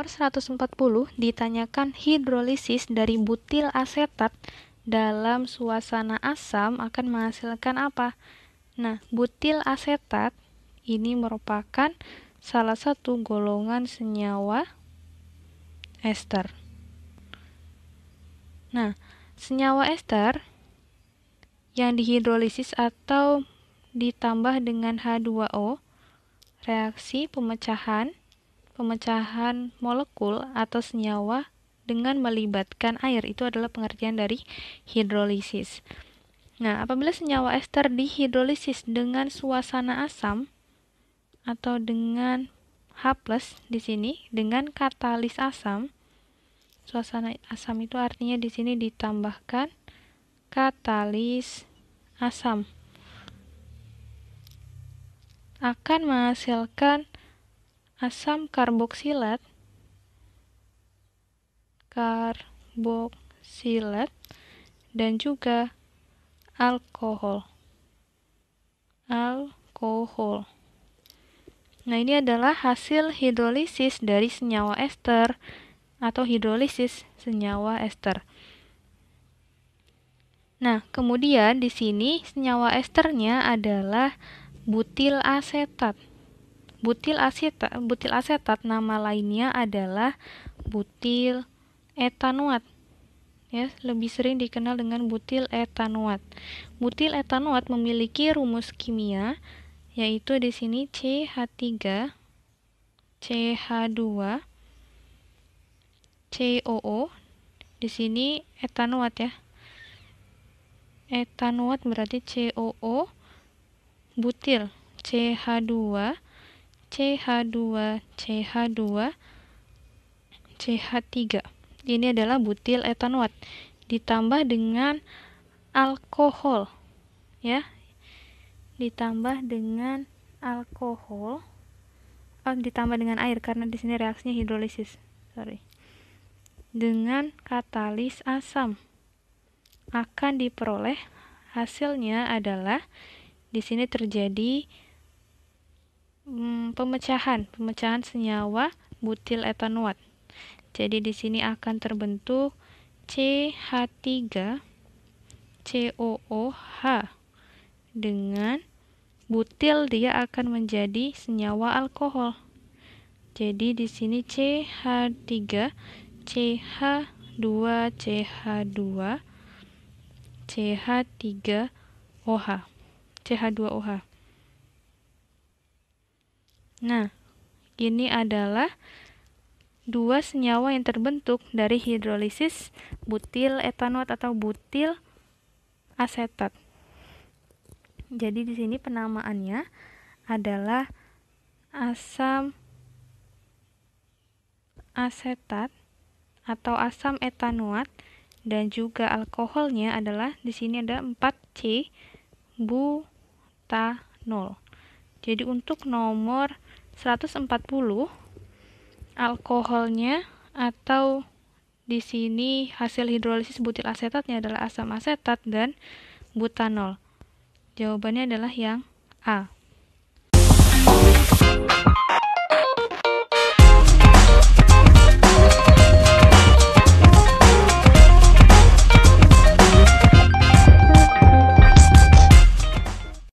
nomor 140 ditanyakan hidrolisis dari butil asetat dalam suasana asam akan menghasilkan apa? Nah, butil asetat ini merupakan salah satu golongan senyawa ester. Nah, senyawa ester yang dihidrolisis atau ditambah dengan H2O, reaksi pemecahan pemecahan molekul atau senyawa dengan melibatkan air. Itu adalah pengertian dari hidrolisis. Nah, apabila senyawa ester dihidrolisis dengan suasana asam atau dengan H+ di sini dengan katalis asam, suasana asam itu artinya di sini ditambahkan katalis asam akan menghasilkan asam karboksilat karboksilat dan juga alkohol alkohol Nah, ini adalah hasil hidrolisis dari senyawa ester atau hidrolisis senyawa ester. Nah, kemudian di sini senyawa esternya adalah butil asetat. Butil asetat, butil asetat nama lainnya adalah butil etanoat, Ya, lebih sering dikenal dengan butil etanoat. Butil etanoat memiliki rumus kimia yaitu di sini CH3 CH2 COO di sini etanoat ya. Etanoat berarti COO butil CH2 CH2, CH2, CH3. Ini adalah butil etanoat ditambah dengan alkohol ya. Ditambah dengan alkohol oh, ditambah dengan air karena di sini reaksinya hidrolisis. Sorry. Dengan katalis asam akan diperoleh hasilnya adalah di sini terjadi hmm, pemecahan, pemecahan senyawa butil etanoat. Jadi di sini akan terbentuk CH3 COOH dengan butil dia akan menjadi senyawa alkohol. Jadi di sini CH3 CH2 CH2 CH3 OH CH2OH. Nah, ini adalah dua senyawa yang terbentuk dari hidrolisis butil etanoat atau butil asetat. Jadi di sini penamaannya adalah asam asetat atau asam etanoat dan juga alkoholnya adalah di sini ada 4C butanol. Jadi untuk nomor 140 alkoholnya atau di sini hasil hidrolisis butil asetatnya adalah asam asetat dan butanol. Jawabannya adalah yang A.